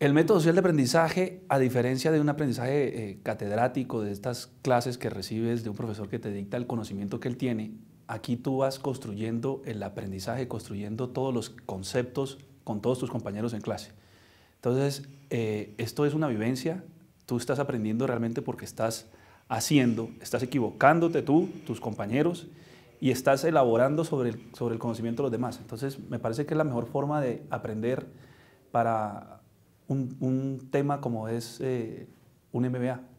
El método social de aprendizaje, a diferencia de un aprendizaje eh, catedrático, de estas clases que recibes de un profesor que te dicta el conocimiento que él tiene, aquí tú vas construyendo el aprendizaje, construyendo todos los conceptos con todos tus compañeros en clase. Entonces, eh, esto es una vivencia, tú estás aprendiendo realmente porque estás haciendo, estás equivocándote tú, tus compañeros, y estás elaborando sobre el, sobre el conocimiento de los demás. Entonces, me parece que es la mejor forma de aprender para un, un tema como es eh, un MBA.